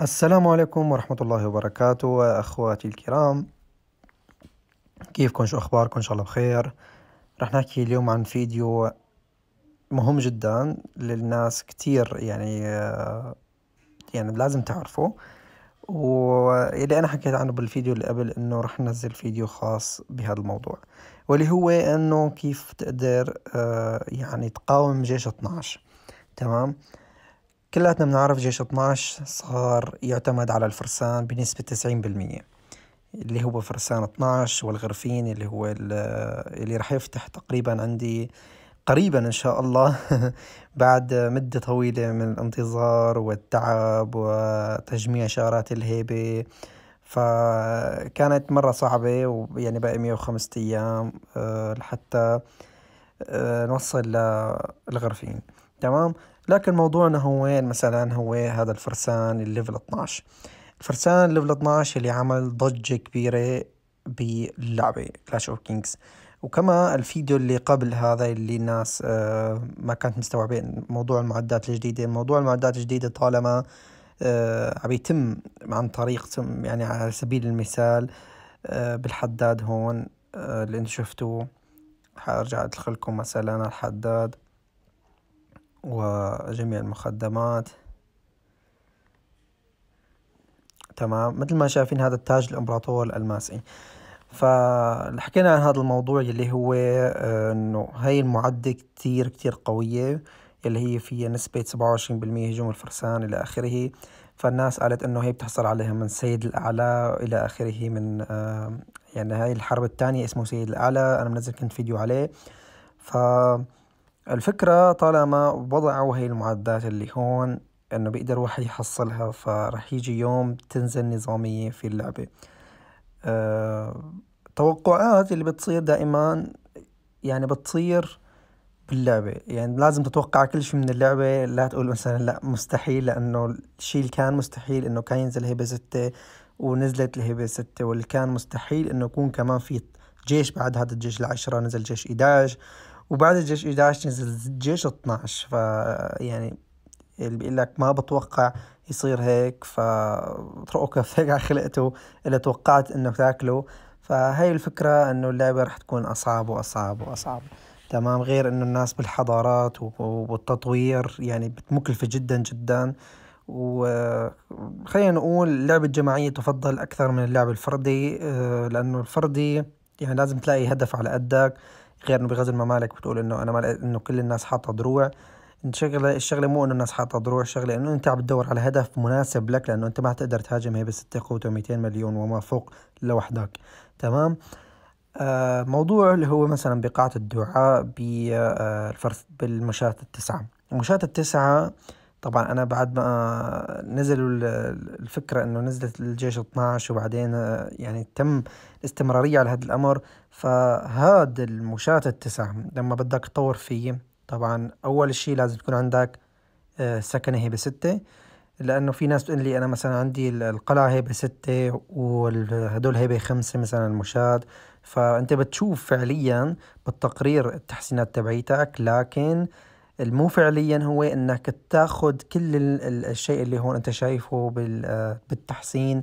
السلام عليكم ورحمة الله وبركاته أخواتي الكرام كيفكم شو أخباركم إن شاء الله بخير رح نحكي اليوم عن فيديو مهم جدا للناس كتير يعني آه، يعني لازم تعرفوا واللي أنا حكيت عنه بالفيديو اللي قبل إنه رح ننزل فيديو خاص بهذا الموضوع واللي هو إنه كيف تقدر آه، يعني تقاوم جيش 12 تمام كلاتنا بنعرف جيش 12 صار يعتمد على الفرسان بنسبة 90% اللي هو فرسان 12 والغرفين اللي هو اللي رح يفتح تقريبا عندي قريبا ان شاء الله بعد مدة طويلة من الانتظار والتعب وتجميع شارات الهيبة فكانت مرة صعبة ويعني باقي 105 ايام آه، لحتى آه، نوصل للغرفين تمام لكن موضوعنا هو وين مثلا هو هذا الفرسان الليفل 12 الفرسان الليفل 12 اللي عمل ضجة كبيرة باللعبة كلاش اوف كينجز وكما الفيديو اللي قبل هذا اللي الناس آه، ما كانت مستوعبين موضوع المعدات الجديدة موضوع المعدات الجديدة طالما آه، عم يتم عن طريق يعني على سبيل المثال آه، بالحداد هون اللي انتم شفتوه حارجع ادخلكم مثلا الحداد وجميع المخدمات تمام مثل ما شايفين هذا التاج الامبراطور الالماسي فحكينا عن هذا الموضوع اللي هو آه، انه هاي المعدة كتير كتير قوية اللي هي فيها نسبة سبعة وعشرين بالمية هجوم الفرسان إلى آخره فالناس قالت إنه هي بتحصل عليها من سيد الأعلى إلى آخره من آه، يعني هاي الحرب الثانية اسمه سيد الأعلى أنا منزل كنت فيديو عليه ف الفكرة طالما وضعوا هاي المعدات اللي هون انه بيقدر واحد يحصلها فرح يجي يوم تنزل نظامية في اللعبة أه توقعات اللي بتصير دائما يعني بتصير باللعبة يعني لازم تتوقع كل شيء من اللعبة لا تقول مثلا لا مستحيل لأنه الشيء اللي كان مستحيل إنه كان ينزل هيبة ستة ونزلت الهبة ستة واللي كان مستحيل إنه يكون كمان في جيش بعد هذا الجيش العشرة نزل جيش 11 وبعد الجيش 11 نزل الجيش 12 ف يعني اللي بيقول لك ما بتوقع يصير هيك كف هيك على خلقته اللي توقعت انه تاكله فهي الفكرة انه اللعبة رح تكون اصعب واصعب واصعب تمام غير انه الناس بالحضارات والتطوير يعني مكلفة جدا جدا وخلينا نقول اللعبة الجماعية تفضل أكثر من اللعب الفردي آه، لأنه الفردي يعني لازم تلاقي هدف على قدك غير انه بغزل ممالك بتقول انه انا مال... انه كل الناس حاطه دروع الشغله الشغله مو انه الناس حاطه دروع الشغله انه انت عم تدور على هدف مناسب لك لانه انت ما حتقدر تهاجم بستة قوت قوته 200 مليون وما فوق لوحدك تمام آه موضوع اللي هو مثلا بقاعة الدعاء بالفرس آه، بالمشاة التسعة المشاة التسعة طبعا انا بعد ما نزلوا الفكره انه نزلت الجيش 12 وبعدين آه، يعني تم الاستمراريه على هذا الامر فهذا المشاة التسع لما بدك تطور فيه طبعا اول شيء لازم تكون عندك آه، سكنه هي بسته لانه في ناس بتقول لي انا مثلا عندي القلعه هي بسته وهدول هي بخمسه مثلا المشاة فانت بتشوف فعليا بالتقرير التحسينات تبعيتك لكن المو فعليا هو انك تاخذ كل الشيء اللي هون انت شايفه آه، بالتحسين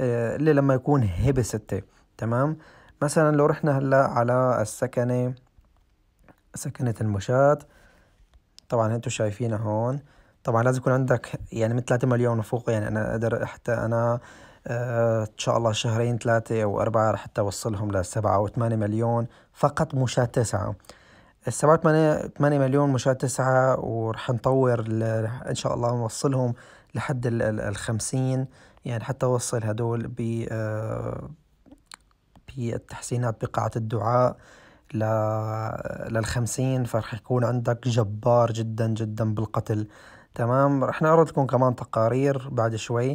آه، اللي لما يكون هبه ستة تمام مثلا لو رحنا هلا على السكنة سكنة المشاة طبعا انتو شايفينها هون طبعا لازم يكون عندك يعني من 3 مليون وفوق يعني انا اقدر حتى انا آه ان شاء الله شهرين ثلاثة او اربعة حتى اوصلهم 7 او 8 مليون فقط مشاة تسعة ال ثمانية مليون مشاة تسعة ورح نطور ان شاء الله نوصلهم لحد الخمسين يعني حتى وصل هدول ب آه، بالتحسينات بقاعة الدعاء للخمسين فرح يكون عندك جبار جدا جدا بالقتل تمام رح نعرض لكم كمان تقارير بعد شوي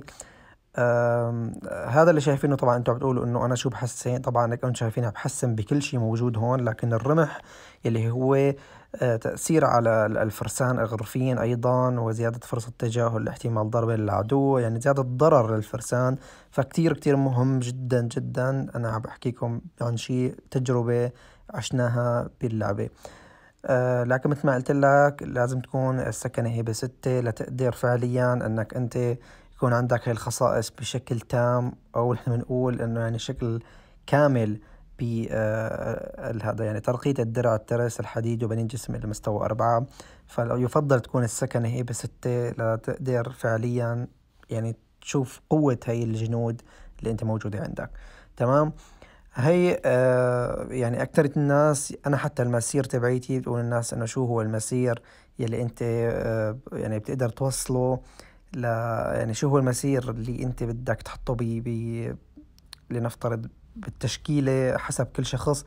هذا اللي شايفينه طبعا انتم عم انه انا شو بحسن طبعا انتم شايفينها بحسن بكل شيء موجود هون لكن الرمح اللي هو آه، تأثير على الفرسان الغرفيين أيضا وزيادة فرصة تجاهل احتمال ضربة للعدو يعني زيادة ضرر للفرسان فكتير كتير مهم جدا جدا أنا عم بحكيكم عن شيء تجربة عشناها باللعبة آه لكن مثل ما قلت لك لازم تكون السكنة هي بستة لتقدر فعليا أنك أنت آه تكون عندك هاي الخصائص بشكل تام او نحن بنقول انه يعني شكل كامل ب آه، هذا يعني ترقية الدرع الترس الحديد وبنين جسم إلى مستوى أربعة فيفضل تكون السكنة هي بستة لتقدر فعليا يعني تشوف قوة هاي الجنود اللي أنت موجودة عندك تمام هي آه يعني أكثر الناس أنا حتى المسير تبعيتي بتقول الناس إنه شو هو المسير يلي أنت آه يعني بتقدر توصله ل يعني شو هو المسير اللي انت بدك تحطه ب بي... لنفترض بالتشكيله حسب كل شخص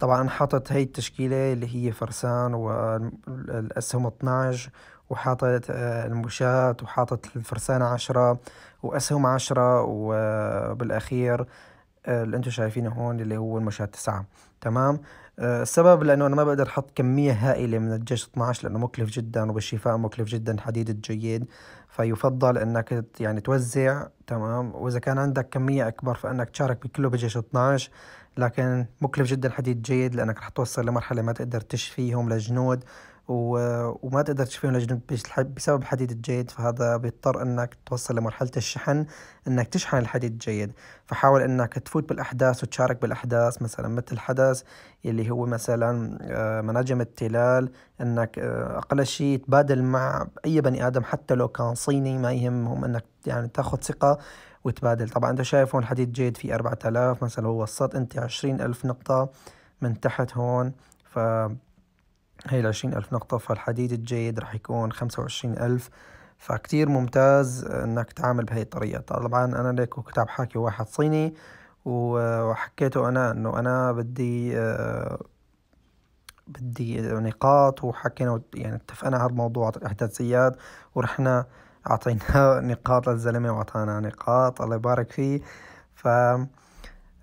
طبعا حاطط هي التشكيله اللي هي فرسان والاسهم 12 وحاطط آه، المشاة وحاطط الفرسانة عشرة وأسهم عشرة وبالأخير آه، اللي انتم شايفينه هون اللي هو المشاة تسعة تمام آه، السبب لأنه أنا ما بقدر أحط كمية هائلة من الجيش 12 لأنه مكلف جدا وبالشفاء مكلف جدا حديد الجيد فيفضل انك يعني توزع تمام واذا كان عندك كميه اكبر فانك تشارك بكله بجيش 12 لكن مكلف جدا حديد جيد لانك رح توصل لمرحله ما تقدر تشفيهم للجنود وما تقدر تشحنه لجنب بسبب حديد الجيد فهذا بيضطر انك توصل لمرحلة الشحن انك تشحن الحديد الجيد فحاول انك تفوت بالاحداث وتشارك بالاحداث مثلا مثل حدث اللي هو مثلا آه، مناجم التلال انك آه، اقل شيء تبادل مع اي بني ادم حتى لو كان صيني ما يهمهم انك يعني تاخذ ثقة وتبادل طبعا انت شايف هون الحديد جيد في 4000 مثلا هو وصلت انت 20000 نقطة من تحت هون ف هي العشرين ألف نقطة فالحديد الجيد رح يكون خمسة وعشرين ألف فكتير ممتاز انك تعامل بهي الطريقة طبعا انا ليكو كتاب حاكي واحد صيني وحكيته انا انه انا بدي آه، بدي نقاط وحكينا يعني اتفقنا على الموضوع الاحداثيات ورحنا اعطيناه نقاط للزلمة واعطانا نقاط الله يبارك فيه فهي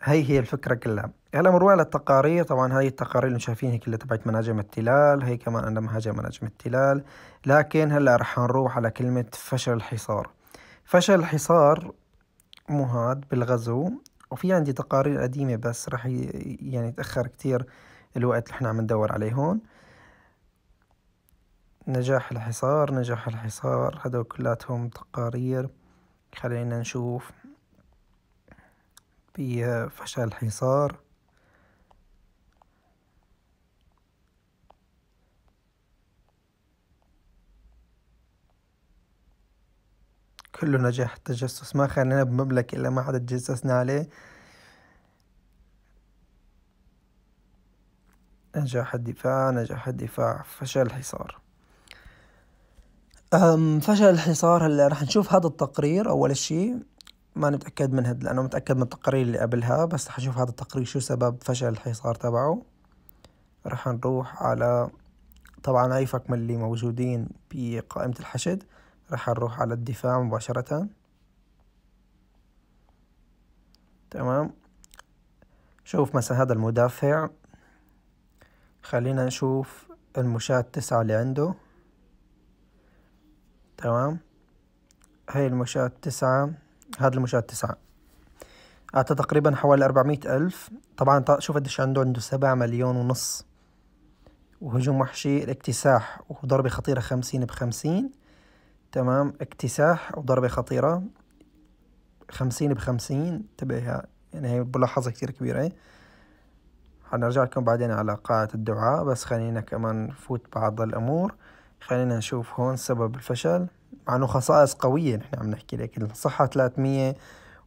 هي الفكرة كلها هلا مروي على التقارير طبعا هاي التقارير اللي شايفينها كلها تبعت مناجم التلال هي كمان عندها مهاجم مناجم التلال لكن هلا رح نروح على كلمة فشل الحصار فشل الحصار مو هاد بالغزو وفي عندي تقارير قديمة بس رح يعني تأخر كتير الوقت اللي احنا عم ندور عليه هون نجاح الحصار نجاح الحصار هدول كلاتهم تقارير خلينا نشوف بفشل الحصار كله نجاح التجسس ما خلينا بمملكة إلا ما حدا تجسسنا عليه نجاح الدفاع نجاح الدفاع فشل الحصار أم فشل الحصار هلا رح نشوف هذا التقرير أول شيء ما نتاكد من هاد لأنه متأكد من التقارير اللي قبلها بس رح نشوف هذا التقرير شو سبب فشل الحصار تبعه رح نروح على طبعا أي من اللي موجودين بقائمة الحشد راح نروح على الدفاع مباشرة تمام شوف مثلا هذا المدافع خلينا نشوف المشاة التسعة اللي عنده تمام هاي المشاة التسعة هذا المشاة التسعة أعطى تقريبا حوالي أربعمية ألف طبعا شوف قديش عنده عنده سبعة مليون ونص وهجوم وحشي الاكتساح وضربة خطيرة خمسين بخمسين تمام اكتساح وضربة خطيرة خمسين بخمسين تبعها يعني هي ملاحظة كتير كبيرة حنرجع لكم بعدين على قاعة الدعاء بس خلينا كمان نفوت بعض الأمور خلينا نشوف هون سبب الفشل مع انه خصائص قوية نحن عم نحكي لكن الصحة 300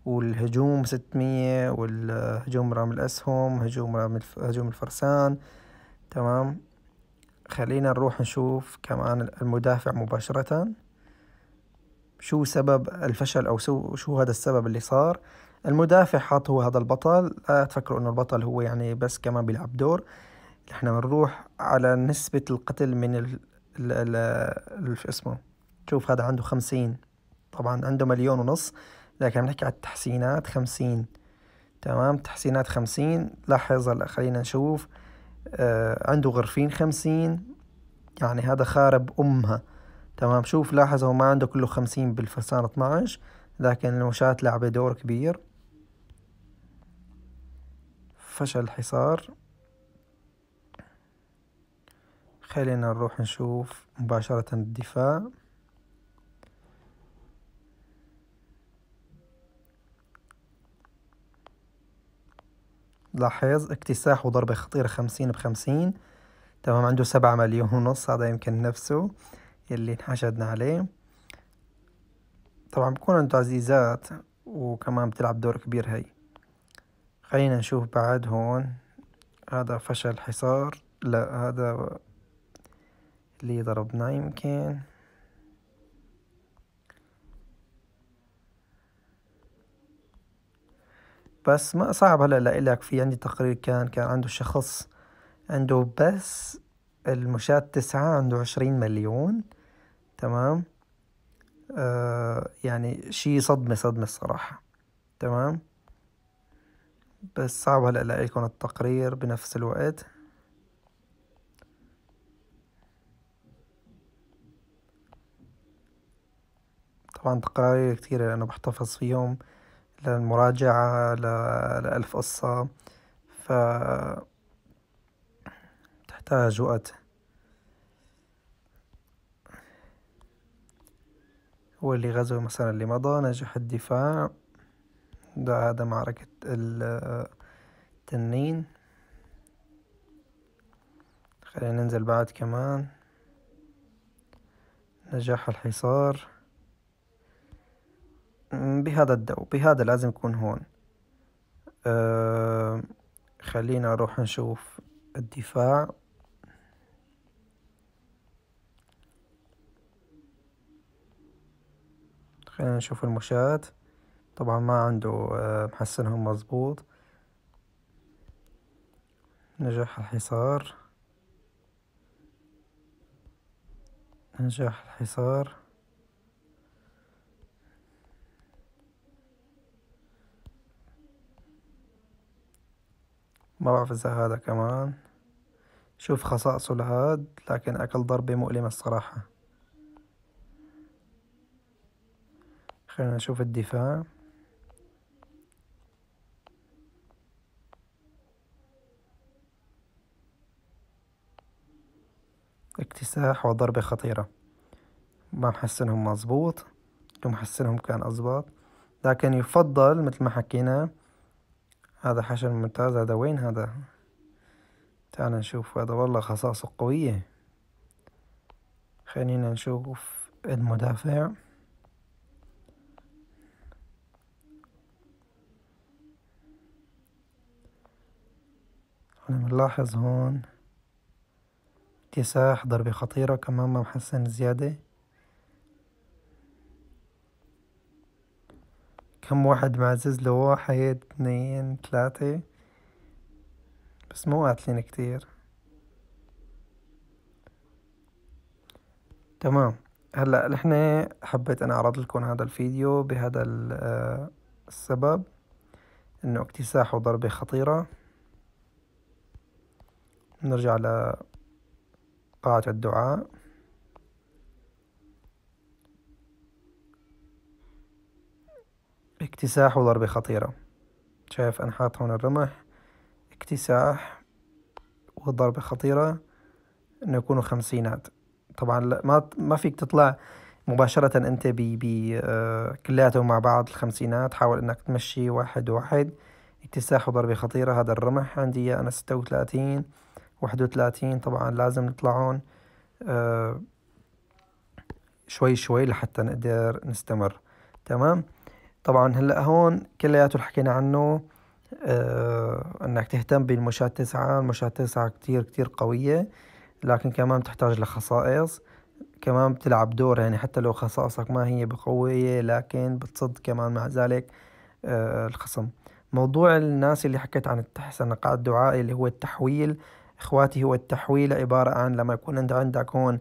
والهجوم 600 والهجوم رام الأسهم هجوم رام الف... هجوم الفرسان تمام خلينا نروح نشوف كمان المدافع مباشرة شو سبب الفشل أو شو هذا السبب اللي صار المدافع حاط هو هذا البطل لا تفكروا انه البطل هو يعني بس كمان بيلعب دور احنا بنروح على نسبة القتل من ال ال ال ال اسمه شوف هذا عنده خمسين طبعا عنده مليون ونص لكن بنحكي على التحسينات خمسين تمام تحسينات خمسين لاحظ هلا خلينا نشوف آه عنده غرفين خمسين يعني هذا خارب أمها تمام شوف لاحظ هو ما عنده كله خمسين بالفرسان 12 لكن المشاه لعبة دور كبير فشل الحصار خلينا نروح نشوف مباشرة الدفاع لاحظ اكتساح وضربة خطيرة خمسين بخمسين تمام عنده سبعة مليون ونص هذا يمكن نفسه يلي انحشدنا عليه طبعا بكون عنده عزيزات وكمان بتلعب دور كبير هاي خلينا نشوف بعد هون هذا فشل حصار لا هذا اللي ضربناه يمكن بس ما صعب هلا لإلك في عندي تقرير كان كان عنده شخص عنده بس المشاة تسعة عنده عشرين مليون تمام آه يعني شي صدمة صدمة الصراحة تمام بس صعب هلأ ألاقيكم التقرير بنفس الوقت طبعا تقارير كتيرة لأنه بحتفظ فيهم للمراجعة لألف قصة ف تحتاج وقت غزو مثلا اللي مضى نجح الدفاع هذا معركة التنين خلينا ننزل بعد كمان نجاح الحصار بهذا الدو بهذا لازم يكون هون أه خلينا نروح نشوف الدفاع خلينا نشوف المشاة طبعا ما عنده آه، محسنهم مظبوط نجاح الحصار نجاح الحصار ما بعرف اذا هذا كمان شوف خصائصه لهاد لكن اكل ضربة مؤلمة الصراحة خلينا نشوف الدفاع اكتساح وضربة خطيرة ما محسنهم مظبوط لو محسنهم كان أزبط لكن يفضل مثل ما حكينا هذا حشر ممتاز هذا وين هذا تعال نشوف هذا والله خصائصه قوية خلينا نشوف المدافع احنا بنلاحظ هون اكتساح ضربة خطيرة كمان ما محسن زيادة كم واحد معزز له واحد اثنين ثلاثة بس مو قاتلين كتير تمام هلا نحن حبيت انا اعرض لكم هذا الفيديو بهذا آه، السبب انه اكتساح وضربة خطيرة نرجع لقاعة الدعاء اكتساح وضربة خطيرة شايف أنا حاط هون الرمح اكتساح وضربة خطيرة إنه يكونوا خمسينات طبعا ما ما فيك تطلع مباشرة أنت ب ب آه، مع بعض الخمسينات حاول إنك تمشي واحد واحد اكتساح وضربة خطيرة هذا الرمح عندي أنا ستة وثلاثين واحد وثلاثين طبعا لازم نطلعون آه، شوي شوي لحتى نقدر نستمر تمام طبعا هلا هون كلياته اللي حكينا عنه آه انك تهتم بالمشاة تسعة المشاة تسعة كتير كتير قوية لكن كمان بتحتاج لخصائص كمان بتلعب دور يعني حتى لو خصائصك ما هي بقوية لكن بتصد كمان مع ذلك آه الخصم موضوع الناس اللي حكيت عن التحسن نقاط دعائي اللي هو التحويل اخواتي هو التحويل عبارة عن لما يكون انت عندك هون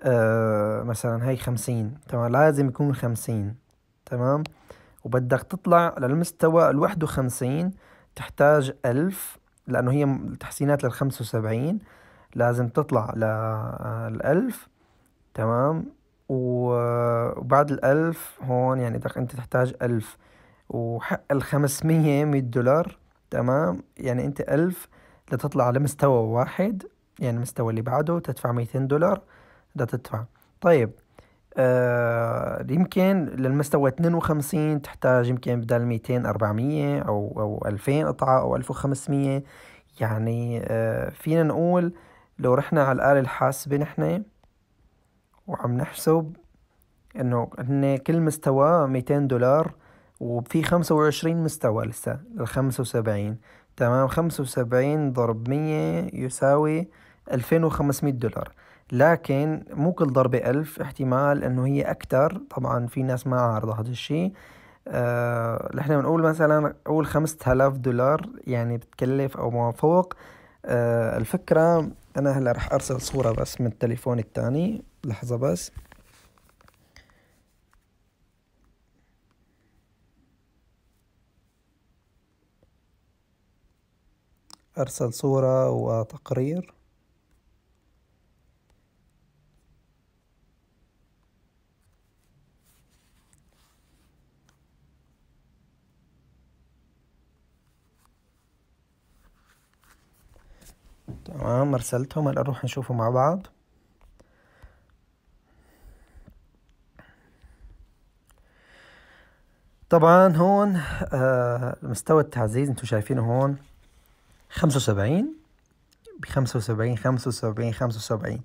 آه مثلا هاي خمسين تمام لازم يكون خمسين تمام وبدك تطلع للمستوى الواحد وخمسين تحتاج ألف لأنه هي تحسينات للخمسة وسبعين لازم تطلع للألف تمام وبعد الألف هون يعني بدك أنت تحتاج ألف وحق الخمسمية مية دولار تمام يعني أنت ألف لتطلع لمستوى واحد يعني المستوى اللي بعده تدفع 200 دولار لا تدفع طيب آه يمكن للمستوى 52 تحتاج يمكن بدل 200 400 او او 2000 قطعه او 1500 يعني آه فينا نقول لو رحنا على الآلة الحاسبة نحن وعم نحسب انه هن كل مستوى 200 دولار وفي 25 مستوى لسه لل 75 تمام خمسة وسبعين ضرب مية يساوي ألفين وخمسمية دولار لكن مو كل ضربة ألف احتمال أنه هي أكتر طبعا في ناس ما عارضة هذا الشيء آه، نحن أه بنقول مثلا أول خمسة آلاف دولار يعني بتكلف أو ما فوق أه الفكرة أنا هلا رح أرسل صورة بس من التليفون الثاني لحظة بس أرسل صورة وتقرير تمام ارسلتهم هلا نروح نشوفه مع بعض طبعا هون آه، مستوى التعزيز انتم شايفينه هون خمسة وسبعين بخمسة وسبعين خمسة وسبعين خمسة وسبعين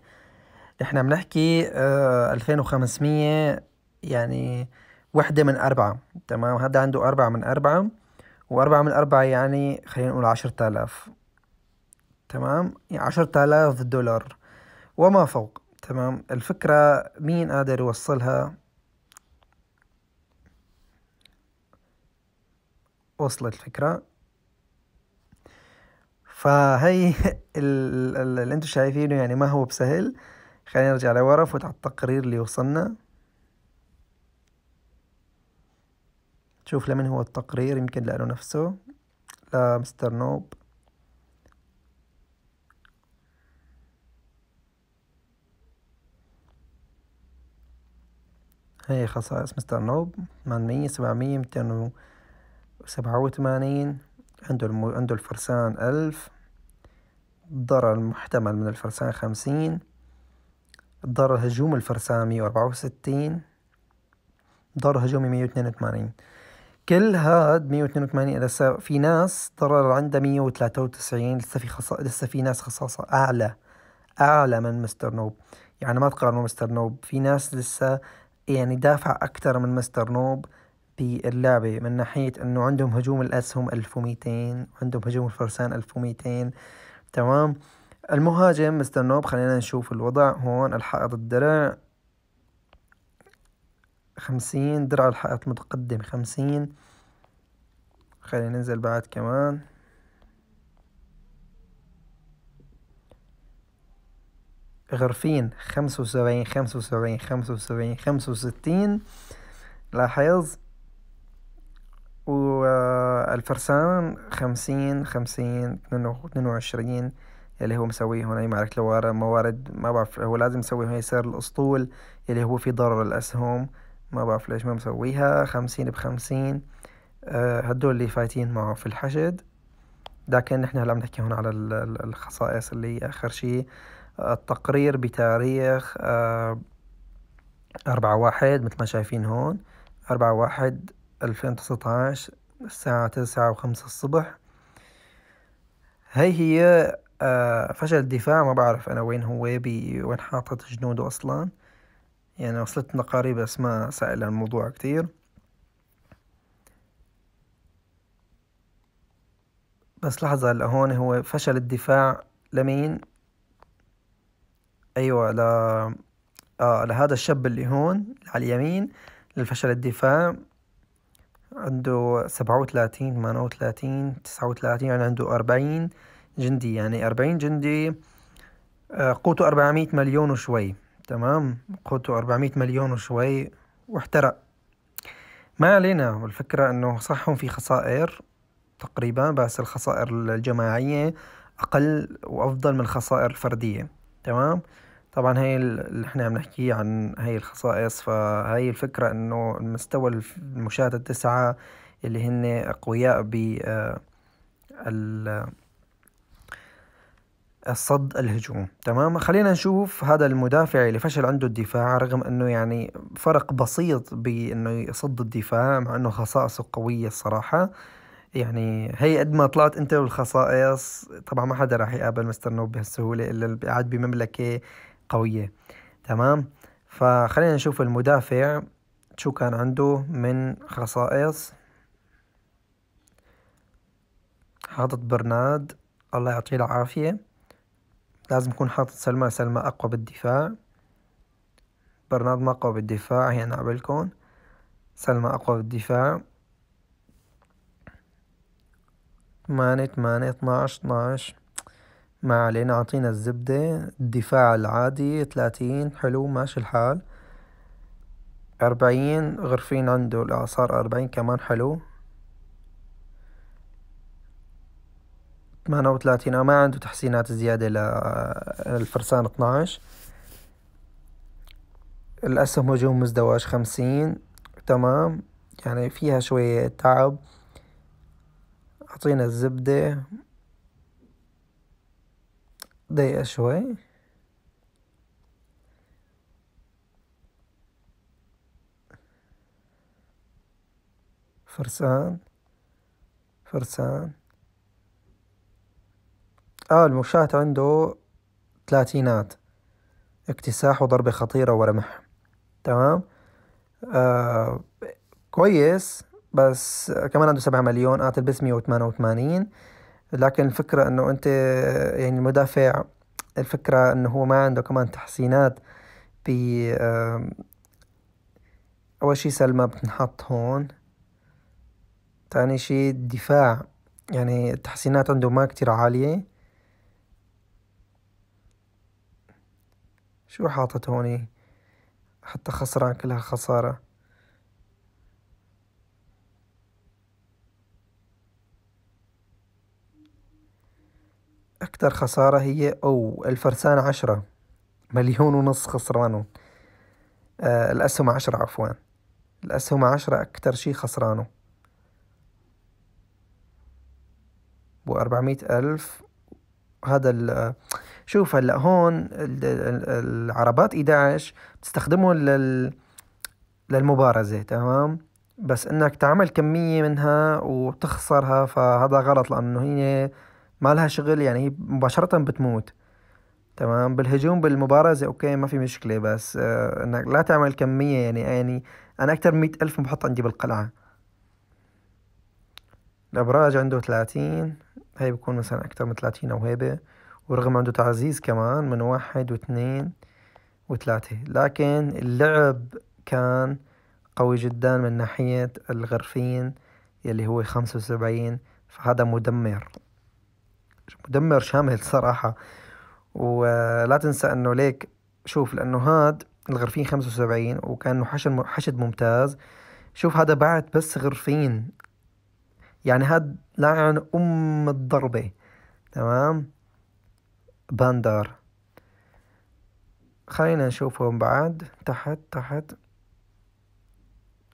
احنا بنحكي آه، ألفين وخمسمية يعني وحدة من أربعة تمام هذا عنده أربعة من أربعة وأربعة من أربعة يعني خلينا نقول عشرة آلاف تمام يعني عشرة آلاف دولار وما فوق تمام الفكرة مين قادر يوصلها وصلت الفكرة فهي اللي انتم شايفينه يعني ما هو بسهل خلينا نرجع لورا فوت على التقرير اللي وصلنا شوف لمن هو التقرير يمكن لأنه نفسه لمستر نوب هي خصائص مستر نوب ثمانمية سبعمية ميتين وسبعة عنده الم... عنده الفرسان ألف الضرر المحتمل من الفرسان خمسين ضرر هجوم الفرسان مية وأربعة وستين ضرر هجومي مية واثنين وثمانين كل هاد مية 182 لسه في ناس ضرر عندها وتسعين لسه في خص... لسه في ناس خصاصة أعلى أعلى من مستر نوب يعني ما تقارنوا مستر نوب في ناس لسه يعني دافع أكثر من مستر نوب باللعبة من ناحية أنه عندهم هجوم الأسهم 1200 عندهم هجوم الفرسان 1200 تمام المهاجم مستر نوب خلينا نشوف الوضع هون الحائط الدرع خمسين درع الحائط متقدم خمسين خلينا ننزل بعد كمان غرفين خمسة وسبعين خمسة وسبعين خمسة وسبعين خمسة وستين لاحظ والفرسان آه، خمسين خمسين اثنين وعشرين اللي هو مسويه هنا يعني معركة موارد ما بعرف هو لازم يسوي هي سعر الأسطول اللي هو في ضرر الأسهم ما بعرف ليش ما مسويها خمسين بخمسين أه هدول اللي فايتين معه في الحشد لكن نحن هلا عم نحكي هون على الخصائص اللي آخر شيء التقرير بتاريخ آه، أربعة واحد مثل ما شايفين هون أربعة واحد ألفين الساعة تسعة وخمسة الصبح هاي هي آه، فشل الدفاع ما بعرف أنا وين هو بي وين حاطط جنوده أصلا يعني وصلتنا قريبة بس ما سائل الموضوع كتير بس لحظة هون هو فشل الدفاع لمين أيوة ل آه لهذا الشاب اللي هون على اليمين لفشل الدفاع عنده سبعة وثلاثين ثمانية وثلاثين تسعة وثلاثين يعني عنده أربعين جندي يعني أربعين جندي آه، قوته أربعمية مليون وشوي تمام قوته أربعمية مليون وشوي واحترق ما علينا والفكرة أنه صح في خسائر تقريبا بس الخسائر الجماعية أقل وأفضل من الخسائر الفردية تمام طبعا هاي اللي احنا عم نحكي عن هاي الخصائص فهاي الفكرة انه المستوى المشاة التسعة اللي هن اقوياء ب آه، الصد الهجوم تمام خلينا نشوف هذا المدافع اللي فشل عنده الدفاع رغم انه يعني فرق بسيط بانه يصد الدفاع مع انه خصائصه قوية الصراحة يعني هي قد ما طلعت انت والخصائص طبعا ما حدا راح يقابل مستر نوب بهالسهولة الا اللي قاعد بمملكة قوية تمام فخلينا نشوف المدافع شو كان عنده من خصائص حاطط برناد الله يعطيه العافية لازم يكون حاطط سلمى سلمى أقوى بالدفاع برناد ما أقوى بالدفاع هي أنا نعبلكم سلمى أقوى بالدفاع ثمانية ثمانية اثناش اثناش ما علينا عطينا الزبدة الدفاع العادي ثلاثين حلو ماشي الحال أربعين غرفين عنده الإعصار أربعين كمان حلو ثمانية وثلاثين ما عنده تحسينات زيادة للفرسان اتناعش الأسهم هجوم مزدواج خمسين تمام يعني فيها شوية تعب أعطينا الزبدة ضيقة شوي فرسان فرسان آه المشاة عنده ثلاثينات اكتساح وضربة خطيرة ورمح تمام آه كويس بس كمان عنده سبعة مليون قاتل بس مية وثمانية وثمانين لكن الفكرة انه انت يعني المدافع الفكرة انه هو ما عنده كمان تحسينات ب اول شي سلمى بتنحط هون تاني شي الدفاع يعني التحسينات عنده ما كتير عالية شو حاطط هوني حتى خسران كل هالخسارة أكثر خسارة هي أو الفرسان عشرة مليون ونص خسرانهم آه الأسهم عشرة عفوا الأسهم عشرة أكثر شي خسرانه وأربعمية ألف هذا ال شوف هلا هون العربات 11 بتستخدمه لل للمبارزة تمام بس انك تعمل كمية منها وتخسرها فهذا غلط لانه هي مالها شغل يعني هي مباشرة بتموت تمام بالهجوم بالمبارزة أوكي ما في مشكلة بس آه، إنك لا تعمل كمية يعني يعني أنا أكتر من مية ألف محط عندي بالقلعة الأبراج عنده ثلاثين هاي بكون مثلا أكتر من ثلاثين أو هيبة ورغم عنده تعزيز كمان من واحد واثنين وثلاثة لكن اللعب كان قوي جدا من ناحية الغرفين يلي هو خمسة وسبعين فهذا مدمر مدمر شامل صراحة ولا تنسى انه ليك شوف لانه هاد الغرفين خمسة وسبعين وكان حشد حشد ممتاز شوف هذا بعد بس غرفين يعني هاد لاعن يعني ام الضربة تمام باندار خلينا نشوفهم بعد تحت تحت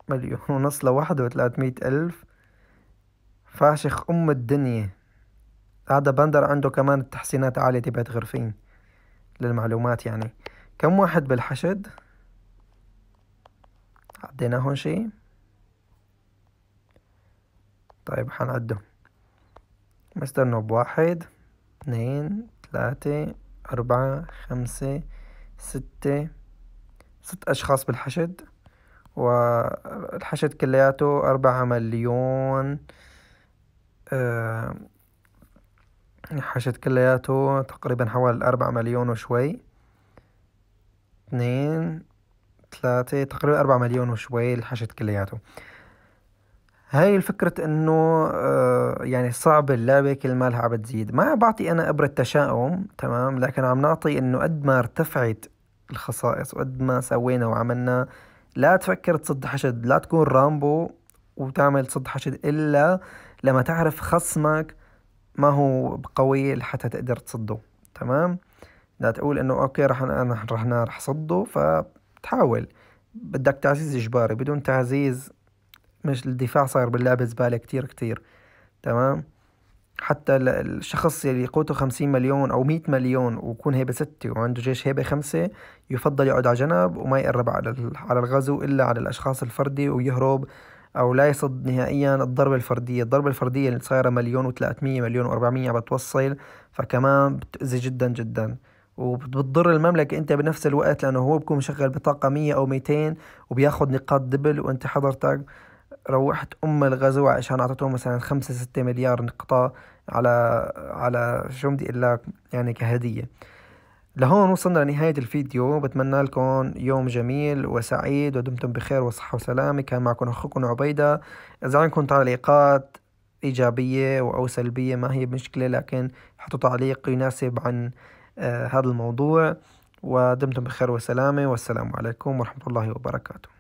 مليون ونص لواحد وثلاثمية ألف فاشخ أم الدنيا هذا بندر عنده كمان تحسينات عالية تبعت غرفين للمعلومات يعني كم واحد بالحشد هون شي طيب حنعده مستر نوب واحد اثنين ثلاثة أربعة خمسة ستة ست أشخاص بالحشد والحشد كلياته أربعة مليون آه الحشد يعني كلياته تقريبا حوالي أربعة مليون وشوي اثنين ثلاثة تقريبا أربعة مليون وشوي الحشد كلياته هاي الفكرة انه آه، يعني صعب اللعبة كل مالها عم بتزيد ما بعطي انا ابرة تشاؤم تمام لكن عم نعطي انه قد ما ارتفعت الخصائص وقد ما سوينا وعملنا لا تفكر تصد حشد لا تكون رامبو وتعمل صد حشد الا لما تعرف خصمك ما هو قوي لحتى تقدر تصده تمام لا تقول انه اوكي رح انا رح انا رح صده فتحاول بدك تعزيز اجباري بدون تعزيز مش الدفاع صار باللعبة زبالة كتير كتير تمام حتى الشخص اللي قوته خمسين مليون أو مية مليون ويكون هيبة ستة وعنده جيش هيبة خمسة يفضل يقعد على جنب وما يقرب على على الغزو إلا على الأشخاص الفردي ويهرب او لا يصد نهائيا الضربه الفرديه الضربه الفرديه اللي صايره مليون و300 مليون و400 عم بتوصل فكمان بتاذي جدا جدا وبتضر المملكة أنت بنفس الوقت لأنه هو بكون مشغل بطاقة 100 أو 200 وبياخد نقاط دبل وأنت حضرتك روحت أم الغزو عشان أعطيتهم مثلا 5 6 مليار نقطة على على شو بدي أقول لك يعني كهدية لهون وصلنا لنهاية الفيديو بتمنى لكم يوم جميل وسعيد ودمتم بخير وصحة وسلامة كان معكم أخوكم عبيدة إذا عندكم تعليقات إيجابية أو سلبية ما هي مشكلة لكن حطوا تعليق يناسب عن آه هذا الموضوع ودمتم بخير وسلامة والسلام عليكم ورحمة الله وبركاته